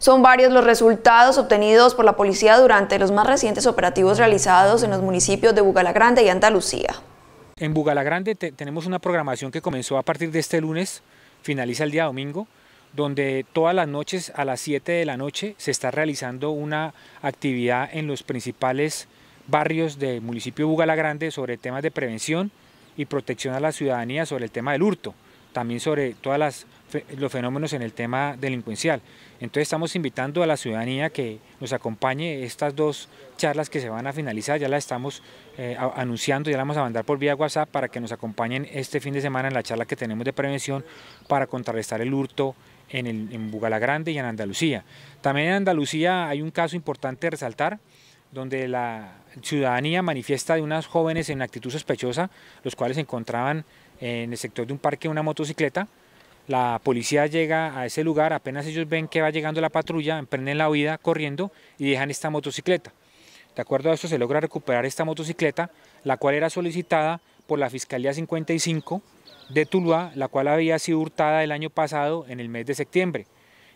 Son varios los resultados obtenidos por la policía durante los más recientes operativos realizados en los municipios de Bugalagrande y Andalucía. En Bugalagrande tenemos una programación que comenzó a partir de este lunes, finaliza el día domingo, donde todas las noches a las 7 de la noche se está realizando una actividad en los principales barrios del municipio de Bugalagrande sobre temas de prevención y protección a la ciudadanía sobre el tema del hurto también sobre todos los fenómenos en el tema delincuencial. Entonces estamos invitando a la ciudadanía que nos acompañe estas dos charlas que se van a finalizar, ya las estamos eh, anunciando, ya las vamos a mandar por vía WhatsApp para que nos acompañen este fin de semana en la charla que tenemos de prevención para contrarrestar el hurto en, el, en Bugalagrande y en Andalucía. También en Andalucía hay un caso importante de resaltar, donde la ciudadanía manifiesta de unas jóvenes en actitud sospechosa, los cuales se encontraban en el sector de un parque una motocicleta. La policía llega a ese lugar, apenas ellos ven que va llegando la patrulla, emprenden la huida corriendo y dejan esta motocicleta. De acuerdo a esto se logra recuperar esta motocicleta, la cual era solicitada por la Fiscalía 55 de Tuluá, la cual había sido hurtada el año pasado en el mes de septiembre.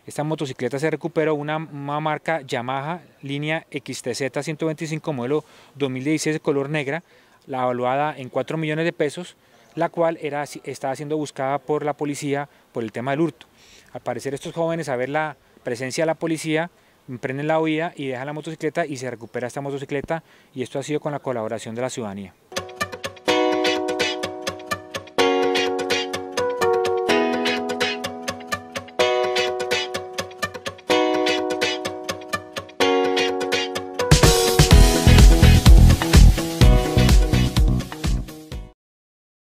Esta motocicleta se recuperó una, marca Yamaha línea XTZ 125 modelo 2016 de color negra, la evaluada en 4 millones de pesos, la cual era, estaba siendo buscada por la policía por el tema del hurto. Al parecer estos jóvenes, a ver la presencia de la policía, emprenden la huida y dejan la motocicleta y se recupera esta motocicleta y esto ha sido con la colaboración de la ciudadanía.